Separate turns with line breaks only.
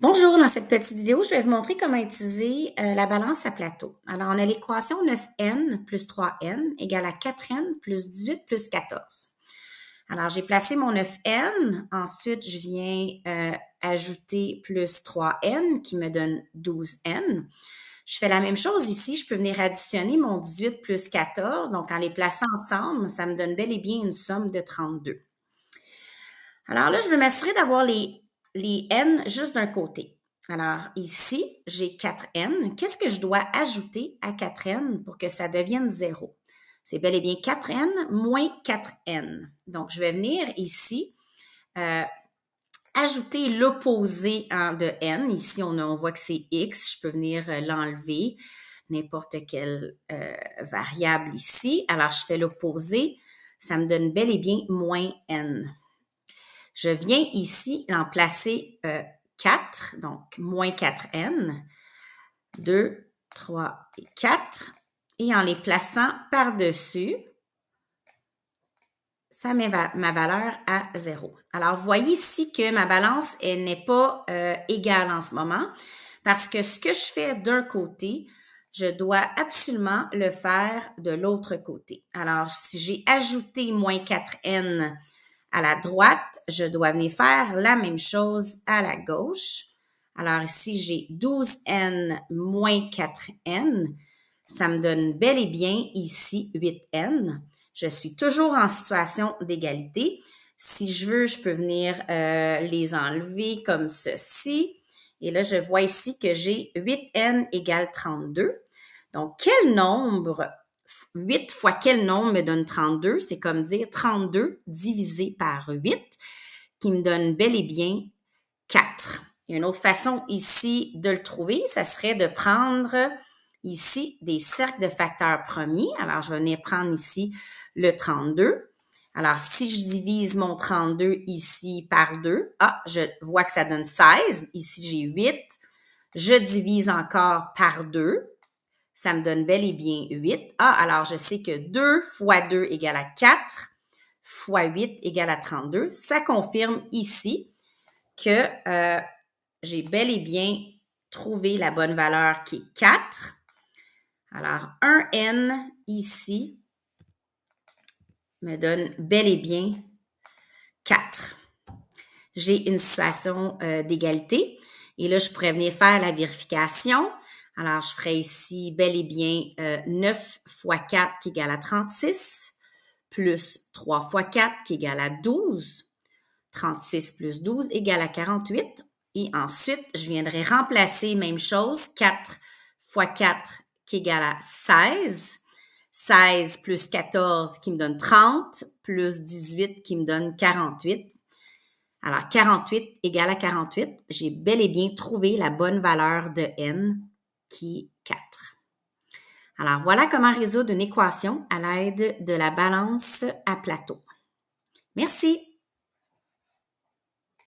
Bonjour, dans cette petite vidéo, je vais vous montrer comment utiliser euh, la balance à plateau. Alors, on a l'équation 9n plus 3n égale à 4n plus 18 plus 14. Alors, j'ai placé mon 9n, ensuite je viens euh, ajouter plus 3n qui me donne 12n. Je fais la même chose ici, je peux venir additionner mon 18 plus 14, donc en les plaçant ensemble, ça me donne bel et bien une somme de 32. Alors là, je veux m'assurer d'avoir les les N juste d'un côté. Alors ici, j'ai 4N. Qu'est-ce que je dois ajouter à 4N pour que ça devienne 0? C'est bel et bien 4N moins 4N. Donc, je vais venir ici euh, ajouter l'opposé de N. Ici, on, voit que c'est X. Je peux venir euh, l'enlever, n'importe quelle euh, variable ici. Alors, je fais l'opposé. Ça me donne bel et bien moins N. Je viens ici en placer 4, donc moins 4n, 2, 3 et 4. Et en les plaçant par-dessus, ça met ma valeur à 0. Alors, voyez ici que ma balance, n'est pas euh, égale en ce moment parce que ce que je fais d'un côté, je dois absolument le faire de l'autre côté. Alors, si j'ai ajouté moins 4n à la droite, je dois venir faire la même chose à la gauche. Alors ici, j'ai 12n moins 4n. Ça me donne bel et bien ici 8n. Je suis toujours en situation d'égalité. Si je veux, je peux venir euh, les enlever comme ceci. Et là, je vois ici que j'ai 8n égale 32. Donc, quel nombre 8 fois quel nombre me donne 32? C'est comme dire 32 divisé par 8 qui me donne bel et bien 4. une autre façon ici de le trouver, ça serait de prendre ici des cercles de facteurs premiers. Alors, je vais prendre ici le 32. Alors, si je divise mon 32 ici par 2, ah, je vois que ça donne 16. Ici, j'ai 8. Je divise encore par 2 ça me donne bel et bien 8. Ah, alors je sais que 2 fois 2 égale à 4 fois 8 égale à 32. Ça confirme ici que euh, j'ai bel et bien trouvé la bonne valeur qui est 4. Alors, 1 n ici me donne bel et bien 4. J'ai une situation euh, d'égalité. Et là, je pourrais venir faire la vérification. Alors, je ferai ici bel et bien 9 euh, fois 4 qui égale à 36, plus 3 fois 4 qui égale à 12. 36 plus 12 égale à 48. Et ensuite, je viendrai remplacer, même chose, 4 fois 4 qui égale à 16. 16 plus 14 qui me donne 30, plus 18 qui me donne 48. Alors, 48 égale à 48. J'ai bel et bien trouvé la bonne valeur de n qui 4. Alors voilà comment résoudre une équation à l'aide de la balance à plateau. Merci.